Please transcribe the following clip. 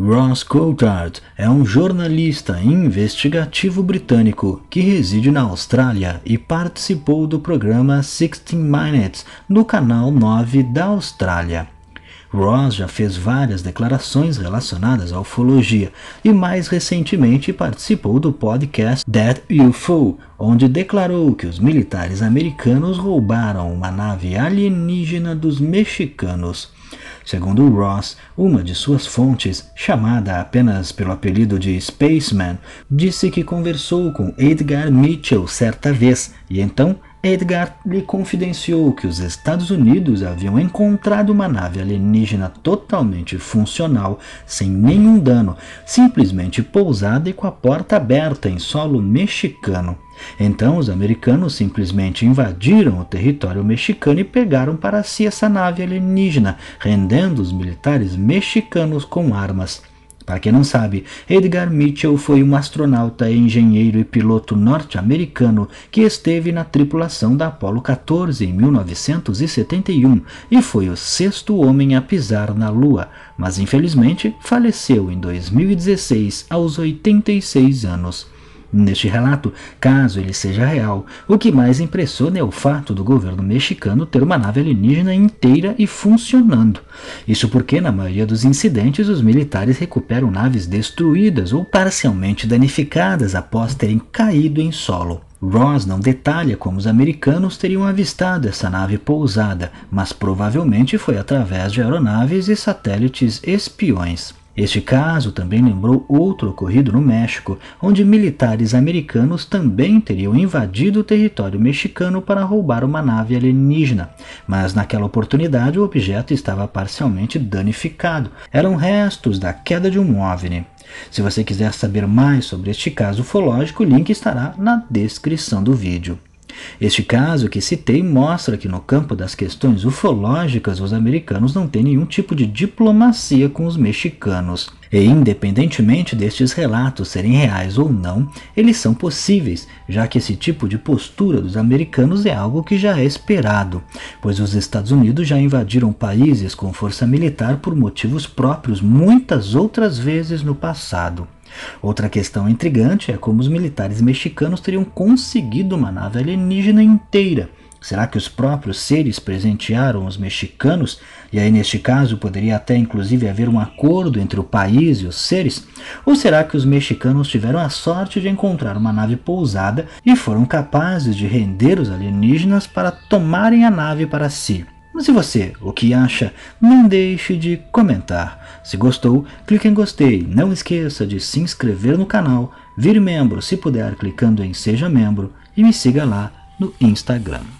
Ross Coulthard é um jornalista investigativo britânico que reside na Austrália e participou do programa 16 Minutes no canal 9 da Austrália. Ross já fez várias declarações relacionadas à ufologia e mais recentemente participou do podcast That UFO, onde declarou que os militares americanos roubaram uma nave alienígena dos mexicanos. Segundo Ross, uma de suas fontes, chamada apenas pelo apelido de Spaceman, disse que conversou com Edgar Mitchell certa vez e então Edgar lhe confidenciou que os Estados Unidos haviam encontrado uma nave alienígena totalmente funcional, sem nenhum dano, simplesmente pousada e com a porta aberta em solo mexicano. Então os americanos simplesmente invadiram o território mexicano e pegaram para si essa nave alienígena, rendendo os militares mexicanos com armas. Para quem não sabe, Edgar Mitchell foi um astronauta, engenheiro e piloto norte-americano que esteve na tripulação da Apollo 14 em 1971 e foi o sexto homem a pisar na Lua, mas infelizmente faleceu em 2016 aos 86 anos. Neste relato, caso ele seja real, o que mais impressiona é o fato do governo mexicano ter uma nave alienígena inteira e funcionando. Isso porque, na maioria dos incidentes, os militares recuperam naves destruídas ou parcialmente danificadas após terem caído em solo. Ross não detalha como os americanos teriam avistado essa nave pousada, mas provavelmente foi através de aeronaves e satélites espiões. Este caso também lembrou outro ocorrido no México, onde militares americanos também teriam invadido o território mexicano para roubar uma nave alienígena, mas naquela oportunidade o objeto estava parcialmente danificado. Eram restos da queda de um OVNI. Se você quiser saber mais sobre este caso ufológico, o link estará na descrição do vídeo. Este caso que citei mostra que no campo das questões ufológicas os americanos não têm nenhum tipo de diplomacia com os mexicanos. E, independentemente destes relatos serem reais ou não, eles são possíveis, já que esse tipo de postura dos americanos é algo que já é esperado, pois os Estados Unidos já invadiram países com força militar por motivos próprios muitas outras vezes no passado. Outra questão intrigante é como os militares mexicanos teriam conseguido uma nave alienígena inteira, Será que os próprios seres presentearam os mexicanos? E aí, neste caso, poderia até inclusive haver um acordo entre o país e os seres? Ou será que os mexicanos tiveram a sorte de encontrar uma nave pousada e foram capazes de render os alienígenas para tomarem a nave para si? Mas e você, o que acha? Não deixe de comentar. Se gostou, clique em gostei. Não esqueça de se inscrever no canal, vir membro se puder clicando em seja membro e me siga lá no Instagram.